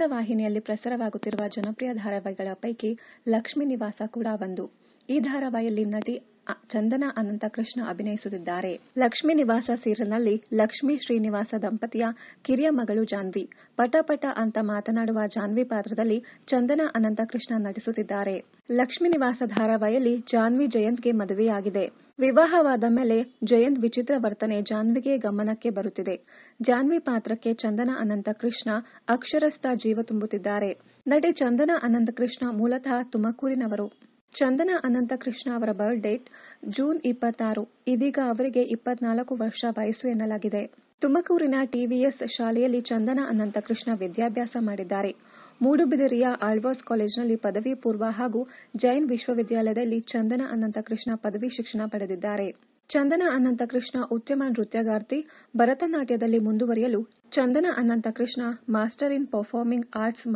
ಕನ್ನಡ ವಾಹಿನಿಯಲ್ಲಿ ಪ್ರಸಾರವಾಗುತ್ತಿರುವ ಜನಪ್ರಿಯ ಧಾರಾವಾಹಿಗಳ ಪೈಕಿ ಲಕ್ಷ್ಮೀ ನಿವಾಸ ಕೂಡ ಒಂದು ಈ ಧಾರಾವಾಹಿಯಲ್ಲಿ ನಟಿ ಚಂದನ ಅನಂತ ಕೃಷ್ಣ ಅಭಿನಯಿಸುತ್ತಿದ್ದಾರೆ ಲಕ್ಷ್ಮೀ ನಿವಾಸ ಸೀರಿಯಲ್ನಲ್ಲಿ ಲಕ್ಷ್ಮೀ ಶ್ರೀನಿವಾಸ ದಂಪತಿಯ ಕಿರಿಯ ಮಗಳು ಜಾನ್ವಿ ಪಟ ಪಟ ಅಂತ ಮಾತನಾಡುವ ಜಾನ್ವಿ ಪಾತ್ರದಲ್ಲಿ ಚಂದನ ಅನಂತ ಕೃಷ್ಣ ನಟಿಸುತ್ತಿದ್ದಾರೆ ಲಕ್ಷ್ಮೀ ನಿವಾಸ ಧಾರಾವಾಹಿಯಲ್ಲಿ ಜಾನ್ವಿ ಜಯಂತ್ಗೆ ಮದುವೆಯಾಗಿದೆ ವಿವಾಹವಾದ ಮೇಲೆ ಜಯಂತ್ ವಿಚಿತ್ರ ವರ್ತನೆ ಜಾನ್ವಿಗೆ ಗಮನಕ್ಕೆ ಬರುತ್ತಿದೆ ಜಾನ್ವಿ ಪಾತ್ರಕ್ಕೆ ಚಂದನ ಅನಂತ ಕೃಷ್ಣ ಅಕ್ಷರಸ್ಥ ಜೀವ ತುಂಬುತ್ತಿದ್ದಾರೆ ನಟಿ ಚಂದನ ಅನಂತ ಕೃಷ್ಣ ಮೂಲತಃ ತುಮಕೂರಿನವರು ಚಂದನ ಅನಂತ ಕೃಷ್ಣ ಅವರ ಬರ್ತ್ ಡೇಟ್ ಜೂನ್ ಇಪ್ಪತ್ತಾರು ಇದೀಗ ಅವರಿಗೆ ಇಪ್ಪತ್ನಾಲ್ಕು ವರ್ಷ ವಯಸ್ಸು ಎನ್ನಲಾಗಿದೆ ತುಮಕೂರಿನ ಟಿವಿಎಸ್ ಶಾಲೆಯಲ್ಲಿ ಚಂದನ ಅನಂತ ಕೃಷ್ಣ ವಿದ್ಯಾಭ್ಯಾಸ ಮಾಡಿದ್ದಾರೆ ಮೂಡುಬಿದಿರಿಯ ಆಳ್ವಾಸ್ ಕಾಲೇಜಿನಲ್ಲಿ ಪದವಿ ಪೂರ್ವ ಹಾಗೂ ಜೈನ್ ವಿಶ್ವವಿದ್ಯಾಲಯದಲ್ಲಿ ಚಂದನ ಅನಂತ ಕೃಷ್ಣ ಪದವಿ ಶಿಕ್ಷಣ ಪಡೆದಿದ್ದಾರೆ ಚಂದನ ಅನಂತ ಕೃಷ್ಣ ಉದ್ಯಮ ನೃತ್ಯಗಾರ್ತಿ ಭರತನಾಟ್ಯದಲ್ಲಿ ಮುಂದುವರಿಯಲು Chandana Anantha Krishna master in performing arts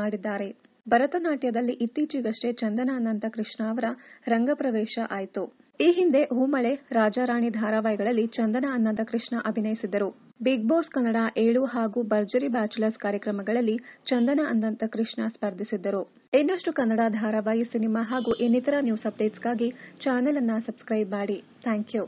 ಮಾಡಿದ್ದಾರೆ ಭರತನಾಟ್ಯದಲ್ಲಿ ಇತ್ತೀಚೆಗಷ್ಟೇ ಚಂದನ ಅನಂತ ಕೃಷ್ಣ ಅವರ ರಂಗಪ್ರವೇಶ ಆಯಿತು ಈ ಹಿಂದೆ ಹೂಮಳೆ ರಾಜಾರಾಣಿ ಧಾರಾವಾಹಿಗಳಲ್ಲಿ ಚಂದನ ಅನಂತ ಕೃಷ್ಣ ಅಭಿನಯಿಸಿದ್ದರು ಬಿಗ್ ಬಾಸ್ ಕನ್ನಡ ಏಳು ಹಾಗೂ ಭರ್ಜರಿ ಬ್ಯಾಚುಲರ್ಸ್ ಕಾರ್ಯಕ್ರಮಗಳಲ್ಲಿ ಚಂದನ ಅನಂತ ಕೃಷ್ಣ ಸ್ಪರ್ಧಿಸಿದ್ದರು ಇನ್ನಷ್ಟು ಕನ್ನಡ ಧಾರಾವಾಹಿ ಸಿನಿಮಾ ಹಾಗೂ ಇನ್ನಿತರ ನ್ಯೂಸ್ ಅಪ್ಡೇಟ್ಸ್ಗಾಗಿ ಚಾನೆಲ್ ಅನ್ನು ಸಬ್ಸ್ಕ್ರೈಬ್ ಮಾಡಿ ಥ್ಯಾಂಕ್ ಯು